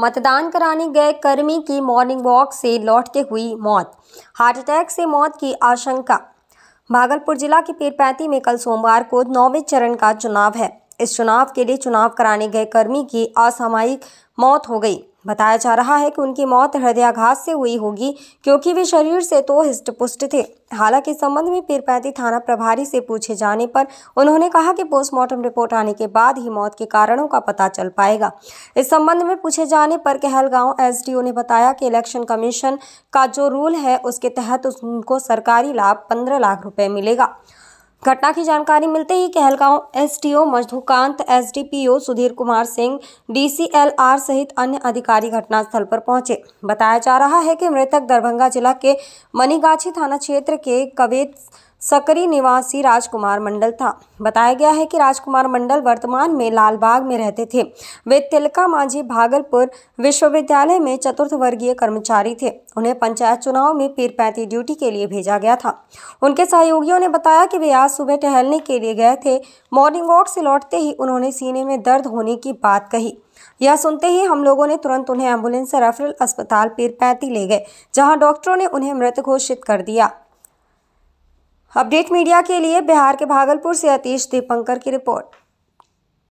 मतदान कराने गए कर्मी की मॉर्निंग वॉक से लौटते हुई मौत हार्ट अटैक से मौत की आशंका भागलपुर जिला के पीरपैती में कल सोमवार को नौवें चरण का चुनाव है इस चुनाव के लिए चुनाव कराने गए कर्मी की असामयिक मौत हो गई बताया जा रहा है कि उनकी मौत हृदयाघात से हुई होगी क्योंकि वे शरीर से तो हिस्टपुष्ट थे हालांकि इस संबंध में पीरपैती थाना प्रभारी से पूछे जाने पर उन्होंने कहा कि पोस्टमार्टम रिपोर्ट आने के बाद ही मौत के कारणों का पता चल पाएगा इस संबंध में पूछे जाने पर कहलगांव एसडीओ ने बताया कि इलेक्शन कमीशन का जो रूल है उसके तहत उनको सरकारी लाभ पंद्रह लाख रुपये मिलेगा घटना की जानकारी मिलते ही Kahalgaon STO Madhukant SDPO Sudhir Kumar Singh DCLR सहित अन्य अधिकारी घटनास्थल पर पहुंचे बताया जा रहा है कि मृतक दरभंगा जिला के मनीगाछी थाना क्षेत्र के कवेत सकरी निवासी राजकुमार मंडल था बताया गया है कि राजकुमार मंडल वर्तमान में लालबाग में रहते थे वे तिलका मांझी भागलपुर विश्वविद्यालय में चतुर्थ वर्गीय कर्मचारी थे उन्हें पंचायत चुनाव में पीर पैंती ड्यूटी के लिए भेजा गया था उनके सहयोगियों ने बताया कि वे आज सुबह टहलने के लिए गए थे मॉर्निंग वॉक से लौटते ही उन्होंने सीने में दर्द होने की बात कही यह सुनते ही हम लोगों ने तुरंत उन्हें एम्बुलेंस से रेफरल अस्पताल पीरपैती ले गए जहाँ डॉक्टरों ने उन्हें मृत घोषित कर दिया अपडेट मीडिया के लिए बिहार के भागलपुर से अतीश दीपंकर की रिपोर्ट